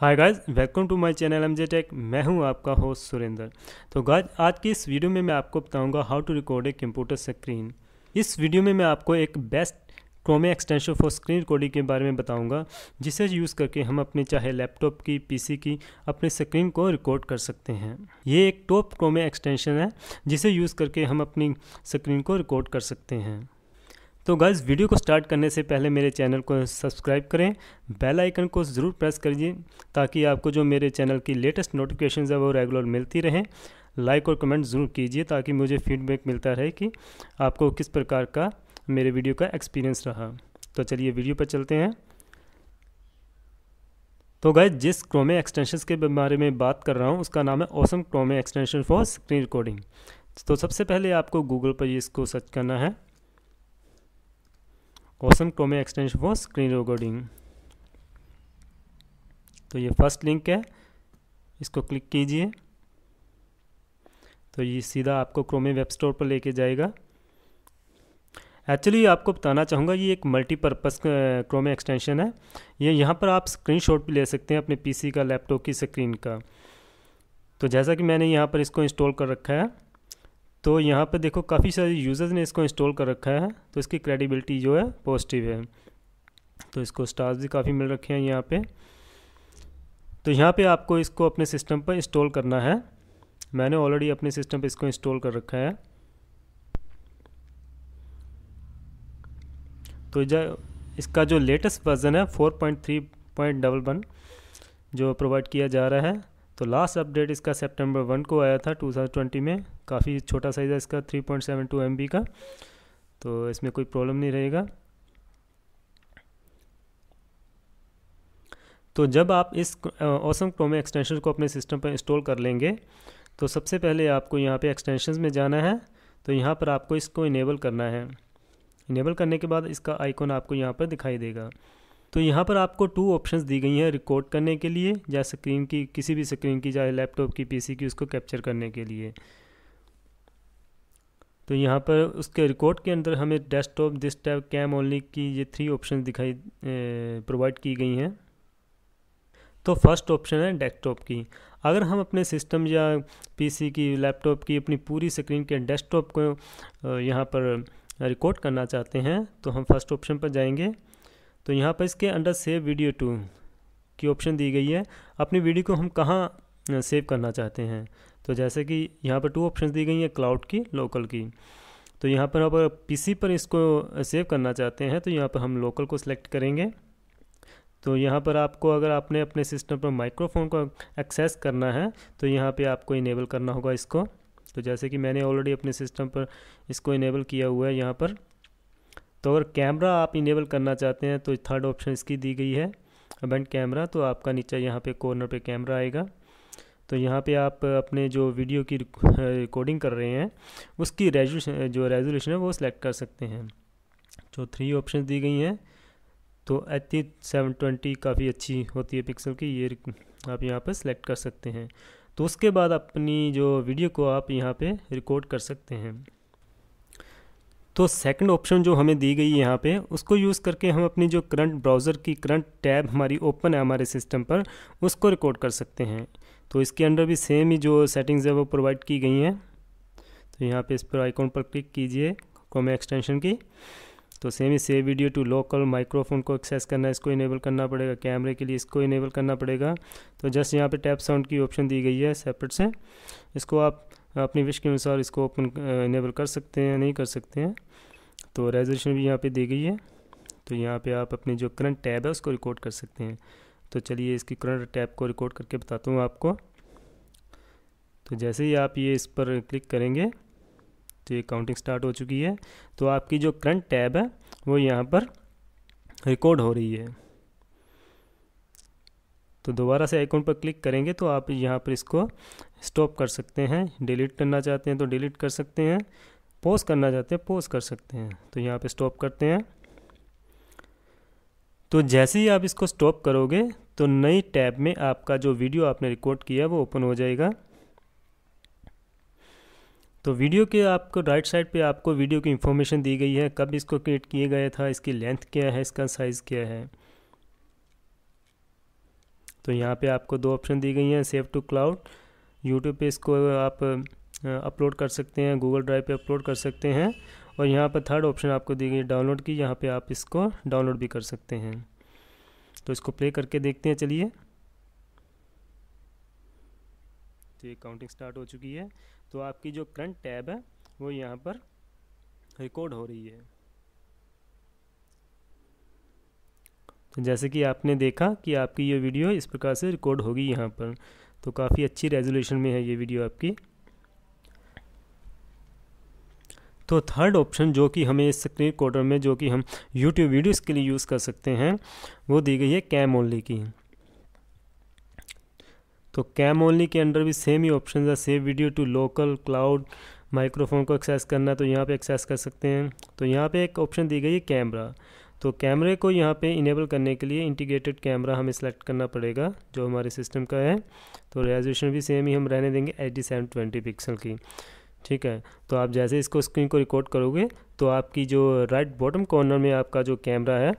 hi guys welcome to my channel M tech मैं हूं आपका होस्ट सुरेंद्र तो गाइस आज की इस वीडियो में मैं आपको बताऊंगा how to record a computer screen इस वीडियो में मैं आपको एक best Chrome extension for screen recording के बारे में बताऊंगा जिसे यूज़ करके हम अपने चाहे लैपटॉप की पी की अपने स्क्रीन को रिकॉर्ड कर सकते हैं ये एक टॉप क्रोमे एक्सटेंशन है जिसे यूज़ करके हम अपनी स्क्रीन को रिकॉर्ड कर सकते हैं तो गाइज़ वीडियो को स्टार्ट करने से पहले मेरे चैनल को सब्सक्राइब करें बेल आइकन को ज़रूर प्रेस करिए ताकि आपको जो मेरे चैनल की लेटेस्ट नोटिफिकेशन है वो रेगुलर मिलती रहें लाइक और कमेंट ज़रूर कीजिए ताकि मुझे फीडबैक मिलता रहे कि आपको किस प्रकार का मेरे वीडियो का एक्सपीरियंस रहा तो चलिए वीडियो पर चलते हैं तो गाइज जिस क्रोमे एक्सटेंशन के बारे में बात कर रहा हूँ उसका नाम है awesome Chrome extension for screen recording तो सबसे पहले आपको गूगल पर इसको सर्च करना है question Chrome extension for screen recording तो ये फर्स्ट लिंक है इसको क्लिक कीजिए तो ये सीधा आपको क्रोमे वेब स्टोर पर लेके जाएगा एक्चुअली आपको बताना चाहूँगा ये एक मल्टीपर्पज़ क्रोमे एक्सटेंशन है ये यहाँ पर आप स्क्रीनशॉट भी ले सकते हैं अपने पीसी का लैपटॉप की स्क्रीन का तो जैसा कि मैंने यहाँ पर इसको इंस्टॉल कर रखा है तो यहाँ पर देखो काफ़ी सारे यूज़र्स ने इसको इंस्टॉल कर रखा है तो इसकी क्रेडिबिलिटी जो है पॉजिटिव है तो इसको स्टार्स भी काफ़ी मिल रखे हैं यहाँ पे तो यहाँ पे आपको इसको अपने सिस्टम पर इंस्टॉल करना है मैंने ऑलरेडी अपने सिस्टम पर इसको इंस्टॉल कर रखा है तो इसका जो लेटेस्ट वर्ज़न है four point three point double one जो प्रोवाइड किया जा रहा है तो लास्ट अपडेट इसका सितंबर वन को आया था 2020 में काफ़ी छोटा साइज़ है इसका 3.72 पॉइंट का तो इसमें कोई प्रॉब्लम नहीं रहेगा तो जब आप इस ओसम क्रोमे एक्सटेंशन को अपने सिस्टम पर इंस्टॉल कर लेंगे तो सबसे पहले आपको यहाँ पे एक्सटेंशन में जाना है तो यहाँ पर आपको इसको इनेबल करना है इनेबल करने के बाद इसका आइकॉन आपको यहाँ पर दिखाई देगा तो यहाँ पर आपको टू ऑप्शंस दी गई हैं रिकॉर्ड करने के लिए या स्क्रीन की किसी भी स्क्रीन की चाहे लैपटॉप की पीसी की उसको कैप्चर करने के लिए तो यहाँ पर उसके रिकॉर्ड के अंदर हमें desktop this tab cam only की ये थ्री ऑप्शन दिखाई प्रोवाइड की गई हैं तो फर्स्ट ऑप्शन है डेस्कटॉप की अगर हम अपने सिस्टम या पीसी की लैपटॉप की अपनी पूरी स्क्रीन के डेस्कटॉप को यहाँ पर रिकॉर्ड करना चाहते हैं तो हम फर्स्ट ऑप्शन पर जाएंगे तो यहाँ पर इसके अंडर सेव वीडियो टू की ऑप्शन दी गई है अपनी वीडियो को हम कहाँ सेव करना चाहते हैं तो जैसे कि यहाँ पर टू ऑप्शन दी गई हैं क्लाउड की लोकल की तो यहाँ पर आप पीसी पर इसको सेव करना चाहते हैं तो यहाँ पर हम लोकल को सिलेक्ट करेंगे तो यहाँ पर आपको अगर आपने अपने सिस्टम पर माइक्रोफोन को एक्सेस करना है तो यहाँ पे आपको इनेबल करना होगा इसको तो जैसे कि मैंने ऑलरेडी अपने सिस्टम पर इसको इनेबल किया हुआ है यहाँ पर तो अगर कैमरा आप इनेबल करना चाहते हैं तो थर्ड ऑप्शन इसकी दी गई है अबेंट कैमरा तो आपका नीचे यहाँ पे कॉर्नर पे कैमरा आएगा तो यहाँ पे आप अपने जो वीडियो की रिकॉर्डिंग कर रहे हैं उसकी रेजोलेशन जो रेजोल्यूशन है वो सिलेक्ट कर सकते हैं जो थ्री ऑप्शन दी गई हैं तो एती सेवन ट्वेंटी काफ़ी अच्छी होती है पिक्सल की ये आप यहाँ पर सिलेक्ट कर सकते हैं तो उसके बाद अपनी जो वीडियो को आप यहाँ पर रिकॉर्ड कर सकते हैं तो सेकंड ऑप्शन जो हमें दी गई है यहाँ पे उसको यूज़ करके हम अपनी जो करंट ब्राउज़र की करंट टैब हमारी ओपन है हमारे सिस्टम पर उसको रिकॉर्ड कर सकते हैं तो इसके अंडर भी सेम ही जो सेटिंग्स है वो प्रोवाइड की गई हैं तो यहाँ पे इस पर आइकॉन पर क्लिक कीजिए कॉमे एक्सटेंशन की तो सेम ही save video to local microphone को एक्सेस करना इसको इनेबल करना पड़ेगा कैमरे के लिए इसको इनेबल करना पड़ेगा तो जस्ट यहाँ पे टैप साउंड की ऑप्शन दी गई है सेपरेट से इसको आप अपनी विश के अनुसार इसको ओपन इनेबल कर सकते हैं नहीं कर सकते हैं तो रेजोल्यूशन भी यहाँ पे दी गई है तो यहाँ पे आप अपने जो करंट टैब है उसको रिकॉर्ड कर सकते हैं तो चलिए इसकी करंट टैब को रिकॉर्ड करके बताता हूँ आपको तो जैसे ही आप ये इस पर क्लिक करेंगे तो ये काउंटिंग स्टार्ट हो चुकी है तो आपकी जो करंट टैब है वो यहाँ पर रिकॉर्ड हो रही है तो दोबारा से आइकॉन पर क्लिक करेंगे तो आप यहाँ पर इसको स्टॉप कर सकते हैं डिलीट करना चाहते हैं तो डिलीट कर सकते हैं पोज करना चाहते हैं पोज कर सकते हैं तो यहाँ पे स्टॉप करते हैं तो जैसे ही आप इसको स्टॉप करोगे तो नई टैब में आपका जो वीडियो आपने रिकॉर्ड किया वो ओपन हो जाएगा तो वीडियो के आपको राइट साइड पे आपको वीडियो की इन्फॉर्मेशन दी गई है कब इसको क्रिएट किया गया था इसकी लेंथ क्या है इसका साइज़ क्या है तो यहाँ पे आपको दो ऑप्शन दी गई हैं सेव टू क्लाउड यूट्यूब पे इसको आप अपलोड कर सकते हैं गूगल ड्राइव पे अपलोड कर सकते हैं और यहाँ पर थर्ड ऑप्शन आपको दी गई डाउनलोड की यहाँ पे आप इसको डाउनलोड भी कर सकते हैं तो इसको प्ले करके देखते हैं चलिए तो ये काउंटिंग स्टार्ट हो चुकी है तो आपकी जो करंट टैब है वो यहाँ पर रिकॉर्ड हो रही है तो जैसे कि आपने देखा कि आपकी ये वीडियो इस प्रकार से रिकॉर्ड होगी यहाँ पर तो काफ़ी अच्छी रेजोल्यूशन में है ये वीडियो आपकी तो थर्ड ऑप्शन जो कि हमें इस स्क्रीन रिकॉर्डर में जो कि हम यूट्यूब वीडियोज़ के लिए यूज़ कर सकते हैं वो दी गई है कैम ओनली की तो कैम ओनली के अंडर भी सेम ही ऑप्शन है save video to local cloud microphone को एक्सेस करना तो यहाँ पे एक्सेस कर सकते हैं तो यहाँ पे एक ऑप्शन दी गई है कैमरा तो कैमरे को यहाँ पे इनेबल करने के लिए इंटीग्रेटेड कैमरा हमें सेलेक्ट करना पड़ेगा जो हमारे सिस्टम का है तो रेजोल्यूशन भी सेम ही हम रहने देंगे एच सेवन ट्वेंटी पिक्सल की ठीक है तो आप जैसे इसको स्क्रीन को रिकॉर्ड करोगे तो आपकी जो राइट बॉटम कॉर्नर में आपका जो कैमरा है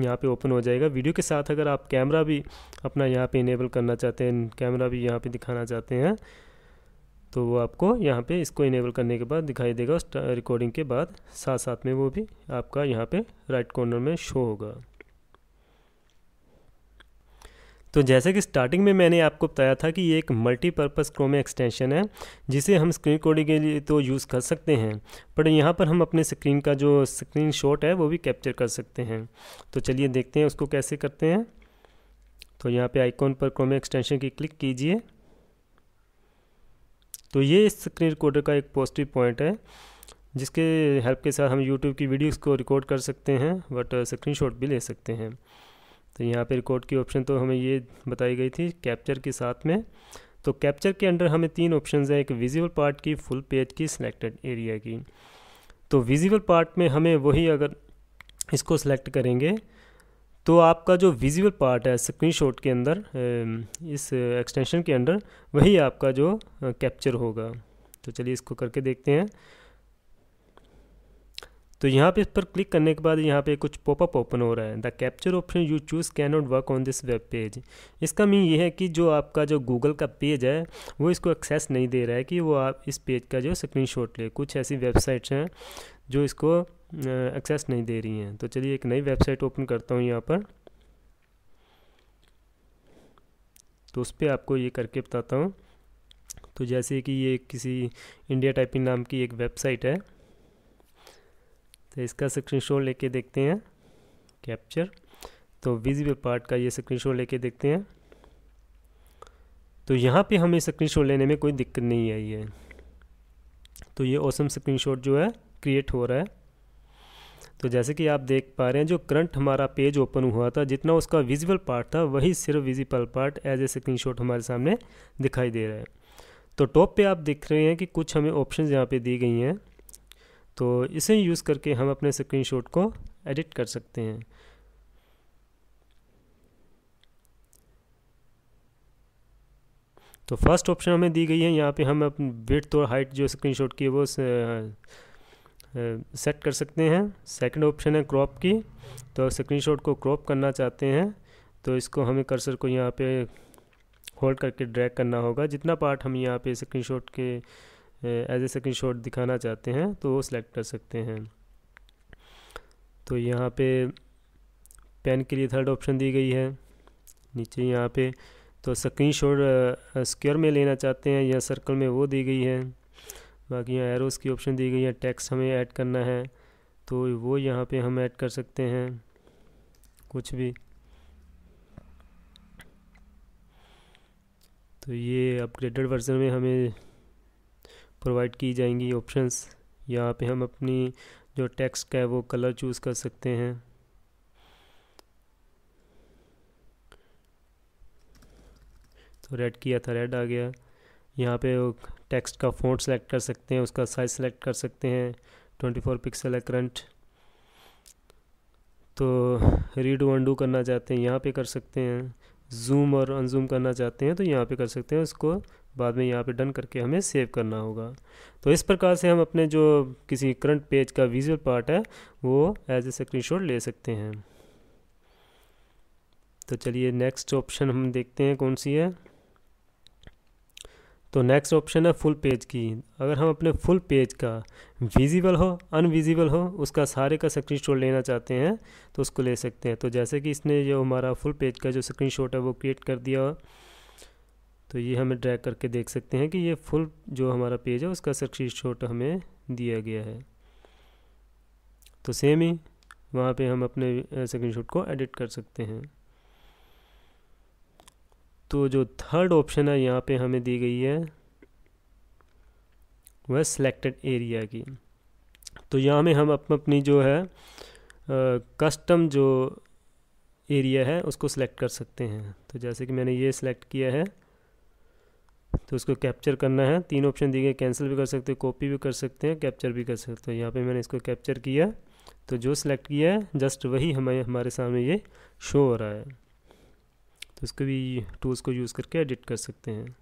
यहाँ पे ओपन हो जाएगा वीडियो के साथ अगर आप कैमरा भी अपना यहाँ पे इनेबल करना चाहते हैं कैमरा भी यहाँ पे दिखाना चाहते हैं तो वो आपको यहाँ पे इसको इनेबल करने के बाद दिखाई देगा रिकॉर्डिंग के बाद साथ साथ में वो भी आपका यहाँ पे राइट कॉर्नर में शो होगा तो जैसे कि स्टार्टिंग में मैंने आपको बताया था कि ये एक मल्टीपर्पज़ क्रोम एक्सटेंशन है जिसे हम स्क्रीन रिकॉर्डिंग के लिए तो यूज़ कर सकते हैं पर यहाँ पर हम अपने स्क्रीन का जो स्क्रीन शॉट है वो भी कैप्चर कर सकते हैं तो चलिए देखते हैं उसको कैसे करते हैं तो यहाँ पे आइकॉन पर क्रोम एक्सटेंशन की क्लिक कीजिए तो ये इस स्क्रीन रिकॉर्डर का एक पॉजिटिव पॉइंट है जिसके हेल्प के साथ हम यूट्यूब की वीडियोस को रिकॉर्ड कर सकते हैं बट स्क्रीनशॉट uh, भी ले सकते हैं तो यहाँ पे रिकॉर्ड की ऑप्शन तो हमें ये बताई गई थी कैप्चर के साथ में तो कैप्चर के अंडर हमें तीन ऑप्शन हैं एक विजिबल पार्ट की फुल पेज की सिलेक्टेड एरिया की तो विजिबल पार्ट में हमें वही अगर इसको सेलेक्ट करेंगे तो आपका जो विजिबल पार्ट है स्क्रीनशॉट के अंदर इस एक्सटेंशन के अंदर वही आपका जो कैप्चर होगा तो चलिए इसको करके देखते हैं तो यहाँ पे इस पर क्लिक करने के बाद यहाँ पे कुछ पॉपअप ओपन हो रहा है the capture option you choose can not work on this web page इसका मीन ये है कि जो आपका जो गूगल का पेज है वो इसको एक्सेस नहीं दे रहा है कि वो आप इस पेज का जो स्क्रीनशॉट ले कुछ ऐसी वेबसाइट्स हैं जो इसको एक्सेस नहीं दे रही हैं तो चलिए एक नई वेबसाइट ओपन करता हूँ यहाँ पर तो उस पर आपको ये करके बताता हूँ तो जैसे कि ये किसी इंडिया टाइपिंग नाम की एक वेबसाइट है तो इसका स्क्रीनशॉट लेके देखते हैं कैप्चर तो विजिबल पार्ट का ये स्क्रीनशॉट लेके देखते हैं तो यहाँ पे हमें स्क्रीनशॉट लेने में कोई दिक्कत नहीं आई है तो ये स्क्रीन स्क्रीनशॉट जो है क्रिएट हो रहा है तो जैसे कि आप देख पा रहे हैं जो करंट हमारा पेज ओपन हुआ था जितना उसका विजिबल पार्ट था वही सिर्फ visible part as a screen हमारे सामने दिखाई दे रहा है तो टॉप पे आप देख रहे हैं कि कुछ हमें ऑप्शन यहाँ पे दी गई हैं तो इसे यूज़ करके हम अपने स्क्रीन को एडिट कर सकते हैं तो फर्स्ट ऑप्शन हमें दी गई है यहाँ पे हम विथ और हाइट जो स्क्रीनशॉट की है वो सेट कर सकते हैं सेकंड ऑप्शन है क्रॉप की तो स्क्रीनशॉट को क्रॉप करना चाहते हैं तो इसको हमें कर्सर को यहाँ पे होल्ड करके ड्रैग करना होगा जितना पार्ट हम यहाँ पे स्क्रीनशॉट के एज ए स्क्रीन दिखाना चाहते हैं तो वो सिलेक्ट कर सकते हैं तो यहाँ पे पेन के लिए थर्ड ऑप्शन दी गई है नीचे यहाँ पे तो स्क्रीन शॉट स्क्वेयर में लेना चाहते हैं या सर्कल में वो दी गई है बाकी यहाँ एरोस की ऑप्शन दी गई है टैक्स हमें ऐड करना है तो वो यहाँ पे हम ऐड कर सकते हैं कुछ भी तो ये अपग्रेडेड वर्जन में हमें प्रोवाइड की जाएंगी ऑप्शंस यहाँ पे हम अपनी जो टेक्स्ट का है वो कलर चूज़ कर सकते हैं तो रेड किया था रेड आ गया यहाँ पे टेक्स्ट का फोन सेलेक्ट कर सकते हैं उसका साइज़ सेलेक्ट कर सकते हैं 24 पिक्सल है करंट तो वन डू करना चाहते हैं यहाँ पे कर सकते हैं जूम और अनजूम करना चाहते हैं तो यहाँ पे कर सकते हैं उसको बाद में यहाँ पे डन करके हमें सेव करना होगा तो इस प्रकार से हम अपने जो किसी करंट पेज का विजुअल पार्ट है वो एज ए स्क्रीनशॉट ले सकते हैं तो चलिए नेक्स्ट ऑप्शन हम देखते हैं कौन सी है तो नेक्स्ट ऑप्शन है फुल पेज की अगर हम अपने फुल पेज का विजिबल हो अनविजिबल हो उसका सारे का स्क्रीनशॉट लेना चाहते हैं तो उसको ले सकते हैं तो जैसे कि इसने जो हमारा फुल पेज का जो स्क्रीनशॉट है वो क्रिएट कर दिया तो ये हमें ड्रैग करके देख सकते हैं कि ये फुल जो हमारा पेज है उसका स्क्रीनशॉट हमें दिया गया है तो सेम ही वहाँ पर हम अपने शॉट को एडिट कर सकते हैं तो जो थर्ड ऑप्शन है यहाँ पे हमें दी गई है वह सिलेक्टेड एरिया की तो यहाँ में हम अपन अपनी जो है कस्टम जो एरिया है उसको सिलेक्ट कर सकते हैं तो जैसे कि मैंने ये सिलेक्ट किया है तो उसको कैप्चर करना है तीन ऑप्शन दिए गए कैंसिल भी कर सकते हो कॉपी भी कर सकते हैं कैप्चर भी कर सकते हो तो यहाँ पे मैंने इसको कैप्चर किया तो जो सिलेक्ट किया है जस्ट वही हमें हमारे सामने ये शो हो रहा है तो इसको भी टूल्स को यूज़ करके एडिट कर सकते हैं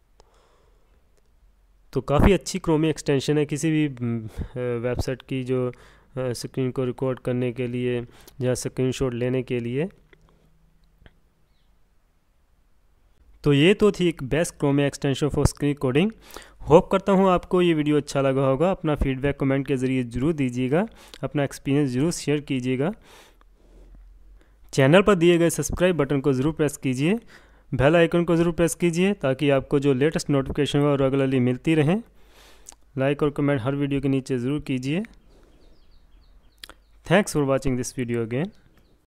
तो काफ़ी अच्छी क्रोमी एक्सटेंशन है किसी भी वेबसाइट हम्म, की जो स्क्रीन को रिकॉर्ड करने के लिए या स्क्रीन लेने के लिए तो ये तो थी एक best Chrome extension for screen coding hope करता हूँ आपको ये वीडियो अच्छा लगा होगा अपना फीडबैक कमेंट के ज़रिए ज़रूर दीजिएगा अपना एक्सपीरियंस ज़रूर शेयर कीजिएगा चैनल पर दिए गए सब्सक्राइब बटन को ज़रूर प्रेस कीजिए बेल आइकन को ज़रूर प्रेस कीजिए ताकि आपको जो लेटेस्ट नोटिफिकेशन है रेगुलरली मिलती रहें लाइक और कमेंट हर वीडियो के नीचे ज़रूर कीजिए thanks for watching this video again